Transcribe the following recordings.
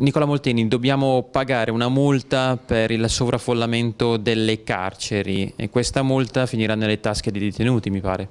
Nicola Molteni, dobbiamo pagare una multa per il sovraffollamento delle carceri e questa multa finirà nelle tasche dei detenuti, mi pare.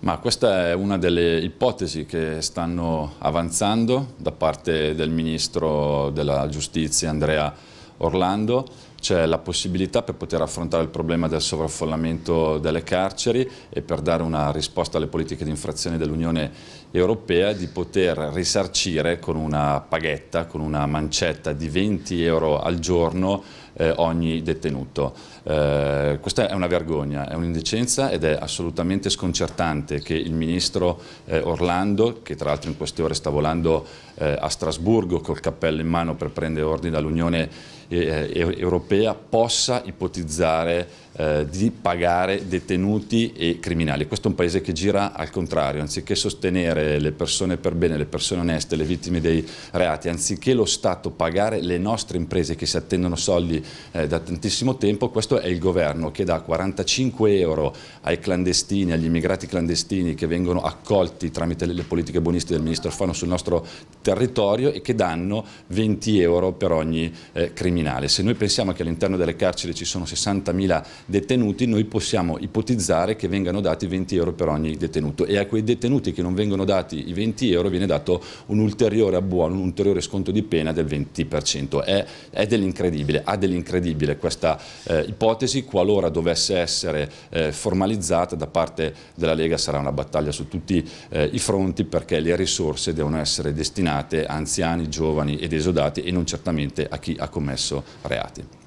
Ma questa è una delle ipotesi che stanno avanzando da parte del Ministro della Giustizia Andrea Orlando c'è la possibilità per poter affrontare il problema del sovraffollamento delle carceri e per dare una risposta alle politiche di infrazione dell'Unione Europea di poter risarcire con una paghetta, con una mancetta di 20 euro al giorno eh, ogni detenuto. Eh, questa è una vergogna, è un'indecenza ed è assolutamente sconcertante che il ministro eh, Orlando, che tra l'altro in queste ore sta volando eh, a Strasburgo col cappello in mano per prendere ordini dall'Unione eh, eh, Europea, europea possa ipotizzare eh, di pagare detenuti e criminali. Questo è un paese che gira al contrario, anziché sostenere le persone per bene, le persone oneste, le vittime dei reati, anziché lo Stato pagare le nostre imprese che si attendono soldi eh, da tantissimo tempo, questo è il governo che dà 45 euro ai clandestini, agli immigrati clandestini che vengono accolti tramite le politiche buoniste del ministro Fano sul nostro territorio e che danno 20 euro per ogni eh, criminale. Se noi pensiamo che che all'interno delle carceri ci sono 60.000 detenuti, noi possiamo ipotizzare che vengano dati 20 euro per ogni detenuto e a quei detenuti che non vengono dati i 20 euro viene dato un ulteriore abbuono, un ulteriore sconto di pena del 20%. È, è dell'incredibile, ha dell'incredibile questa eh, ipotesi, qualora dovesse essere eh, formalizzata da parte della Lega sarà una battaglia su tutti eh, i fronti perché le risorse devono essere destinate a anziani, giovani ed esodati e non certamente a chi ha commesso reati.